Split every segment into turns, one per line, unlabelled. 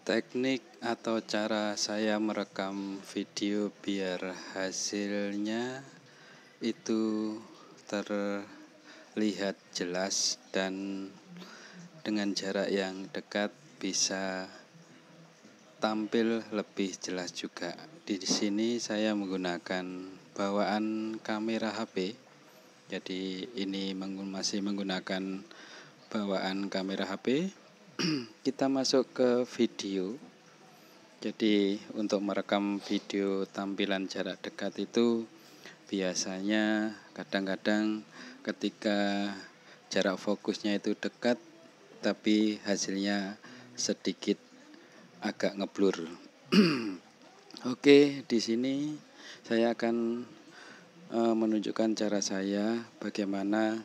Teknik atau cara saya merekam video biar hasilnya itu terlihat jelas dan dengan jarak yang dekat bisa tampil lebih jelas juga. Di sini saya menggunakan bawaan kamera HP. Jadi ini masih menggunakan bawaan kamera HP kita masuk ke video. Jadi untuk merekam video tampilan jarak dekat itu biasanya kadang-kadang ketika jarak fokusnya itu dekat tapi hasilnya sedikit agak ngeblur. Oke, di sini saya akan eh, menunjukkan cara saya bagaimana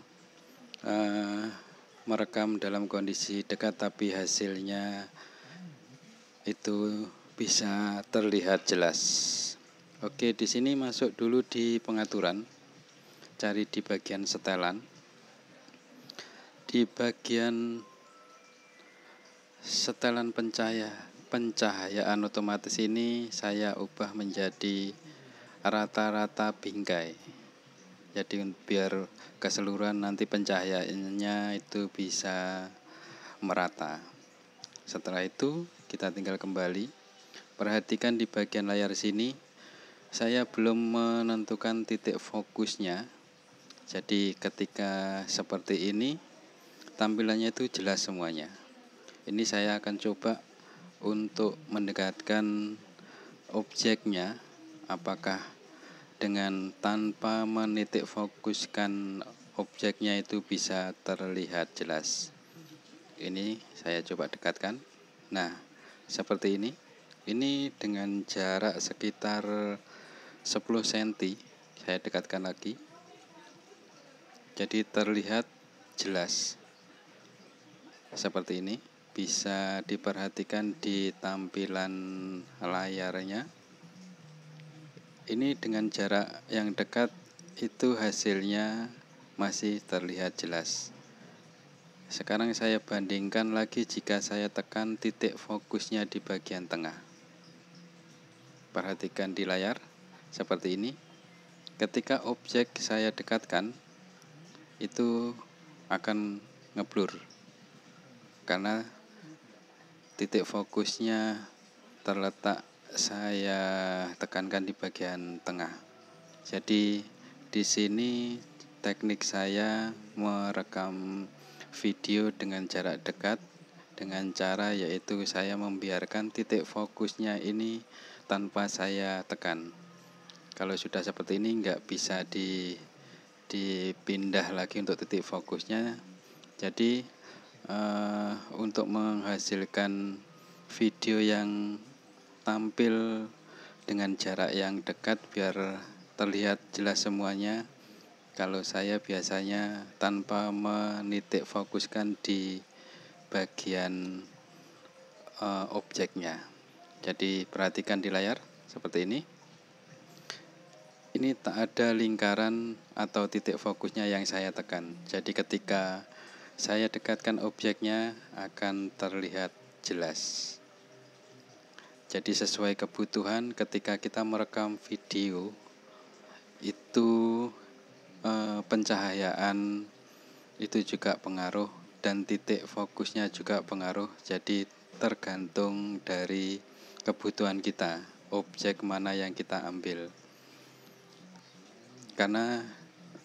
eh, merekam dalam kondisi dekat tapi hasilnya itu bisa terlihat jelas. Oke, di sini masuk dulu di pengaturan. Cari di bagian setelan. Di bagian setelan pencahaya, pencahayaan otomatis ini saya ubah menjadi rata-rata bingkai jadi biar keseluruhan nanti pencahayaannya itu bisa merata setelah itu kita tinggal kembali perhatikan di bagian layar sini saya belum menentukan titik fokusnya jadi ketika seperti ini tampilannya itu jelas semuanya ini saya akan coba untuk mendekatkan objeknya apakah dengan tanpa menitik fokuskan objeknya itu bisa terlihat jelas. Ini saya coba dekatkan. Nah, seperti ini. Ini dengan jarak sekitar 10 cm saya dekatkan lagi. Jadi terlihat jelas. Seperti ini bisa diperhatikan di tampilan layarnya ini dengan jarak yang dekat itu hasilnya masih terlihat jelas. Sekarang saya bandingkan lagi jika saya tekan titik fokusnya di bagian tengah. Perhatikan di layar seperti ini. Ketika objek saya dekatkan, itu akan ngeblur karena titik fokusnya terletak saya tekankan di bagian tengah. Jadi di sini teknik saya merekam video dengan jarak dekat dengan cara yaitu saya membiarkan titik fokusnya ini tanpa saya tekan. Kalau sudah seperti ini nggak bisa di dipindah lagi untuk titik fokusnya. Jadi uh, untuk menghasilkan video yang tampil dengan jarak yang dekat biar terlihat jelas semuanya kalau saya biasanya tanpa menitik fokuskan di bagian uh, objeknya jadi perhatikan di layar seperti ini ini tak ada lingkaran atau titik fokusnya yang saya tekan. Jadi ketika saya dekatkan objeknya akan terlihat jelas. Jadi sesuai kebutuhan ketika kita merekam video itu eh, pencahayaan itu juga pengaruh dan titik fokusnya juga pengaruh. Jadi tergantung dari kebutuhan kita, objek mana yang kita ambil. Karena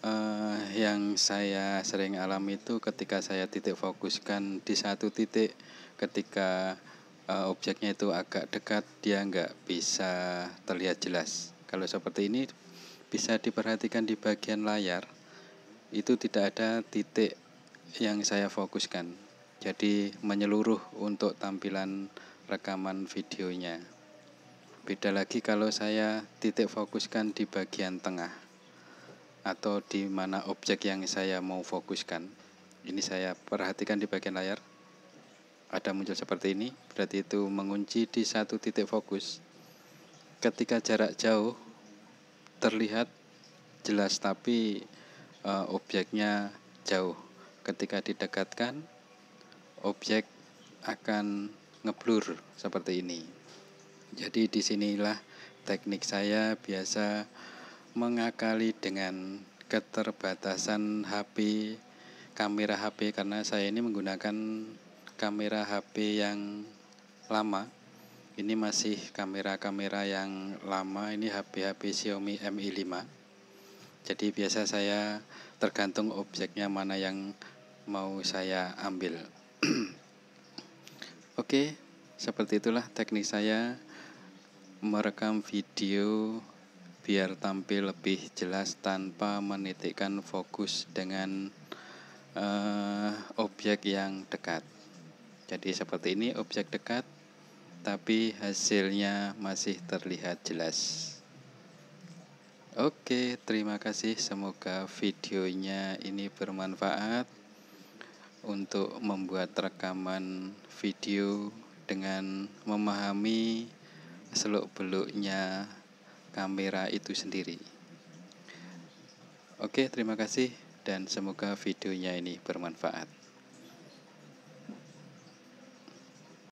eh, yang saya sering alami itu ketika saya titik fokuskan di satu titik ketika Eh, objeknya itu agak dekat dia nggak bisa terlihat jelas kalau seperti ini bisa diperhatikan di bagian layar itu tidak ada titik yang saya fokuskan jadi menyeluruh untuk tampilan rekaman videonya beda lagi kalau saya titik fokuskan di bagian tengah atau di mana objek yang saya mau fokuskan ini saya perhatikan di bagian layar ada muncul seperti ini berarti itu mengunci di satu titik fokus ketika jarak jauh terlihat jelas tapi e, objeknya jauh ketika didekatkan objek akan ngeblur seperti ini jadi disinilah teknik saya biasa mengakali dengan keterbatasan HP kamera HP karena saya ini menggunakan kamera HP yang lama ini masih kamera-kamera yang lama ini HP-HP Xiaomi Mi5 jadi biasa saya tergantung objeknya mana yang mau saya ambil oke seperti itulah teknik saya merekam video biar tampil lebih jelas tanpa menitikkan fokus dengan uh, objek yang dekat jadi seperti ini objek dekat tapi hasilnya masih terlihat jelas. Oke, terima kasih. Semoga videonya ini bermanfaat untuk membuat rekaman video dengan memahami seluk-beluknya kamera itu sendiri. Oke, terima kasih dan semoga videonya ini bermanfaat.